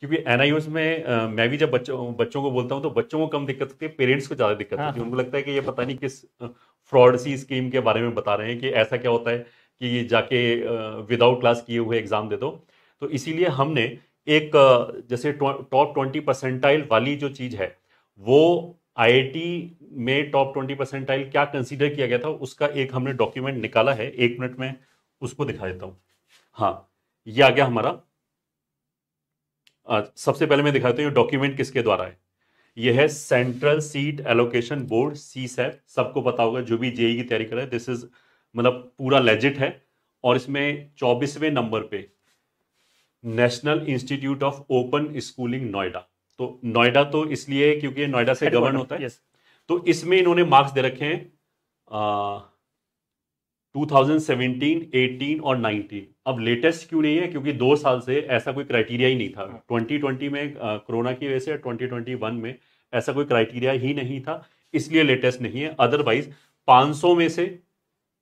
क्योंकि एन में आ, मैं भी जब बच्चों बच्चों को बोलता हूँ तो बच्चों को कम दिक्कत होती है पेरेंट्स को ज़्यादा दिक्कत होती है हाँ। उनको लगता है कि ये पता नहीं किस फ्रॉड सी स्कीम के बारे में बता रहे हैं कि ऐसा क्या होता है कि जाके विदाउट क्लास किए हुए एग्ज़ाम दे दो तो इसीलिए हमने एक जैसे टॉप ट्वेंटी परसेंटाइल वाली जो चीज़ है वो आईआईटी में टॉप ट्वेंटी परसेंटाइल क्या कंसीडर किया गया था उसका एक हमने डॉक्यूमेंट निकाला है एक मिनट में उसको दिखा देता हूँ हाँ ये आ गया हमारा सबसे पहले मैं दिखाता हूँ डॉक्यूमेंट किसके द्वारा है यह है central seat allocation board CSAB सबको पता होगा जो भी जेई e की तैयारी कर रहा है दिस इज मतलब पूरा लेजिट है और इसमें चौबीसवें नंबर पे national institute of open schooling Noida तो नोएडा तो इसलिए क्योंकि नोएडा से गवर्न होता है yes. तो इसमें इन्होंने मार्क्स दे रखे हैं 2017, 18 और 19 अब लेटेस्ट क्यों नहीं है क्योंकि दो साल से ऐसा कोई क्राइटेरिया ही नहीं था 2020 हाँ। में कोरोना की वजह से 2021 में ऐसा कोई क्राइटेरिया ही नहीं था इसलिए लेटेस्ट नहीं है अदरवाइज 500 में से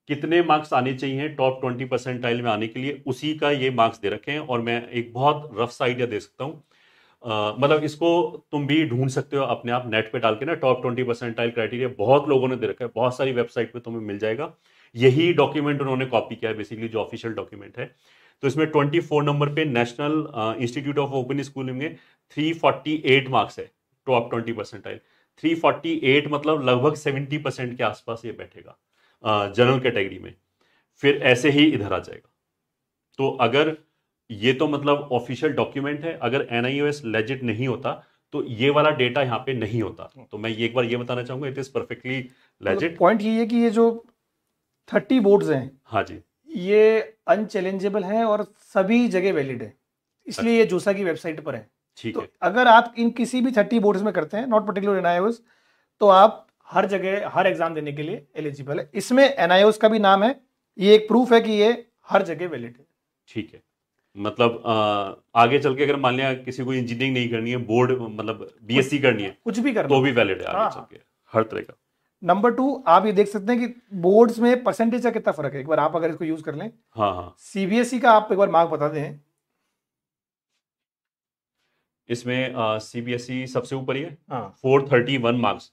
कितने मार्क्स आने चाहिए टॉप 20 परसेंटाइल में आने के लिए उसी का ये मार्क्स दे रखे हैं और मैं एक बहुत रफ सा आइडिया दे सकता हूँ मतलब इसको तुम भी ढूंढ सकते हो अपने आप नेट पे डाल के ना टॉप ट्वेंटी परसेंटाइल क्राइटेरिया बहुत लोगों ने दे रखा है बहुत सारी वेबसाइट पे तुम्हें मिल जाएगा यही डॉक्यूमेंट उन्होंने कॉपी किया है बेसिकली जो ऑफिशियल डॉक्यूमेंट है तो इसमें ट्वेंटी फोर नंबर पे national institute of open schooling में एट मार्क्स है टॉप ट्वेंटी परसेंटाइल एट मतलब लगभग सेवेंटी परसेंट के आसपास ये बैठेगा जनरल कैटेगरी में फिर ऐसे ही इधर आ जाएगा तो अगर ये तो मतलब ऑफिशियल डॉक्यूमेंट है अगर एन आई नहीं होता तो ये वाला डेटा यहाँ पे नहीं होता तो मैं ये एक बार ये बताना चाहूंगा it is perfectly legit point ये है कि ये जो थर्टी बोर्ड्स हैं हाँ जी ये अनचैलेंजेबल हैं और सभी जगह वैलिड है इसलिए ये जूसा की वेबसाइट पर है ठीक तो है अगर आप इन किसी भी थर्टी बोर्ड्स में करते हैं नॉट पर्टिकुलर एन तो आप हर जगह हर एग्जाम देने के लिए एलिजिबल है इसमें एन का भी नाम है ये एक प्रूफ है कि ये हर जगह वैलिड है ठीक है मतलब आ, आगे चल के अगर मान लिया किसी को इंजीनियरिंग नहीं करनी है बोर्ड मतलब बीएससी करनी है कुछ भी करना तो भी वैलिड है आगे हाँ। चल के हर तरह का नंबर टू आप ये देख सकते हैं कि बोर्ड्स में परसेंटेज का कितना फर्क है एक बार आप अगर इसको यूज कर लें हाँ हाँ सीबीएसई e का आप एक बार मार्क बता दें इसमें सीबीएसई e सबसे ऊपर ही है फोर थर्टी वन मार्क्स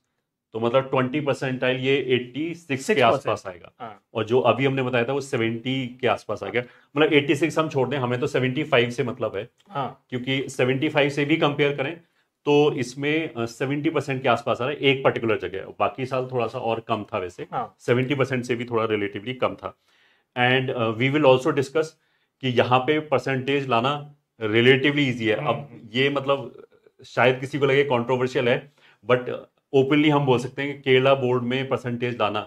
तो मतलब ट्वेंटी परसेंटाइल ये एट्टी सिक्स के आसपास आएगा हाँ. और जो अभी हमने बताया था वो सेवेंटी के आसपास आ गया मतलब एट्टी सिक्स हम छोड़ दें हमें तो सेवेंटी फाइव से मतलब है हाँ. क्योंकि सेवेंटी फाइव से भी कंपेयर करें तो इसमें सेवेंटी परसेंट के आसपास आ रहा है एक पर्टिकुलर जगह बाकी साल थोड़ा सा और कम था वैसे सेवेंटी हाँ। परसेंट से भी थोड़ा रिलेटिवली कम था and we will also discuss कि यहाँ पे परसेंटेज लाना रिलेटिवली ईजी है हम्म। अब ये मतलब शायद किसी को लगे कॉन्ट्रोवर्शियल है बट ओपनली हम बोल सकते हैं कि केरला बोर्ड में परसेंटेज लाना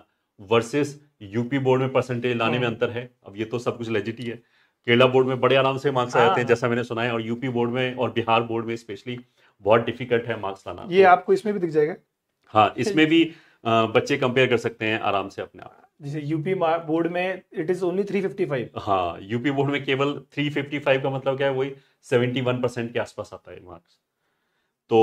वर्सेस यूपी बोर्ड में परसेंटेज लाने में हाँ। अंतर है अब ये तो सब कुछ लेजिट ही है केरला बोर्ड में बड़े आराम से मार्क्स आ जाते हैं हाँ। जैसा मैंने सुना है और यूपी बोर्ड में और बिहार बोर्ड में स्पेशली बहुत डिफिकल्ट है मार्क्स लाना ये तो, आपको इसमें भी दिख जाएगा हाँ इसमें भी बच्चे कंपेयर कर सकते हैं आराम से अपने आप जैसे यूपी बोर्ड में इट इज ओनली 355 हाँ यूपी बोर्ड में केवल 355 का मतलब क्या है वही 71 परसेंट के आसपास आता है मार्क्स तो